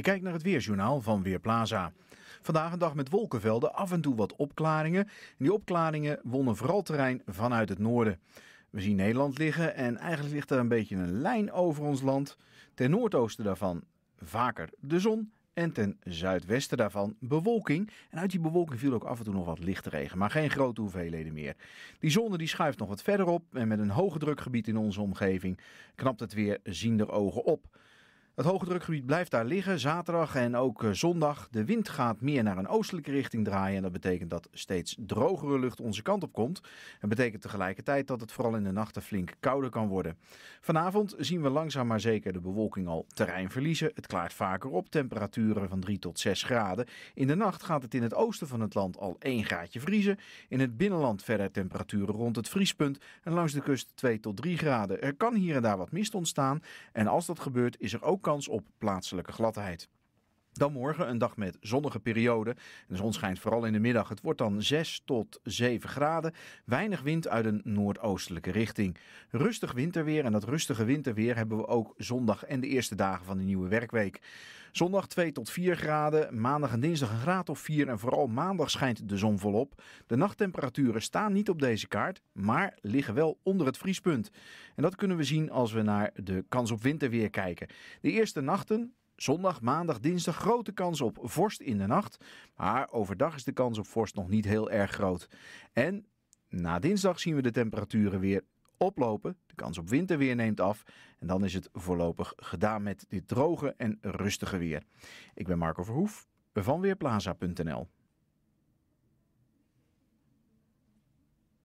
Je kijkt naar het Weerjournaal van Weerplaza. Vandaag een dag met wolkenvelden, af en toe wat opklaringen. die opklaringen wonnen vooral terrein vanuit het noorden. We zien Nederland liggen en eigenlijk ligt er een beetje een lijn over ons land. Ten noordoosten daarvan vaker de zon en ten zuidwesten daarvan bewolking. En uit die bewolking viel ook af en toe nog wat lichte regen, maar geen grote hoeveelheden meer. Die zon die schuift nog wat verder op en met een hoge drukgebied in onze omgeving knapt het weer ziender ogen op. Het hoge drukgebied blijft daar liggen zaterdag en ook eh, zondag. De wind gaat meer naar een oostelijke richting draaien. En dat betekent dat steeds drogere lucht onze kant op komt. En betekent tegelijkertijd dat het vooral in de nachten flink kouder kan worden. Vanavond zien we langzaam maar zeker de bewolking al terrein verliezen. Het klaart vaker op, temperaturen van 3 tot 6 graden. In de nacht gaat het in het oosten van het land al 1 graadje vriezen. In het binnenland verder temperaturen rond het vriespunt. En langs de kust 2 tot 3 graden. Er kan hier en daar wat mist ontstaan. En als dat gebeurt is er ook kans op plaatselijke gladheid. Dan morgen een dag met zonnige periode. De zon schijnt vooral in de middag. Het wordt dan 6 tot 7 graden. Weinig wind uit een noordoostelijke richting. Rustig winterweer en dat rustige winterweer hebben we ook zondag en de eerste dagen van de nieuwe werkweek. Zondag 2 tot 4 graden, maandag en dinsdag een graad of 4 en vooral maandag schijnt de zon volop. De nachttemperaturen staan niet op deze kaart, maar liggen wel onder het vriespunt. En dat kunnen we zien als we naar de kans op winterweer kijken. De eerste nachten Zondag, maandag, dinsdag grote kans op vorst in de nacht. Maar overdag is de kans op vorst nog niet heel erg groot. En na dinsdag zien we de temperaturen weer oplopen. De kans op winterweer neemt af. En dan is het voorlopig gedaan met dit droge en rustige weer. Ik ben Marco Verhoef van Weerplaza.nl.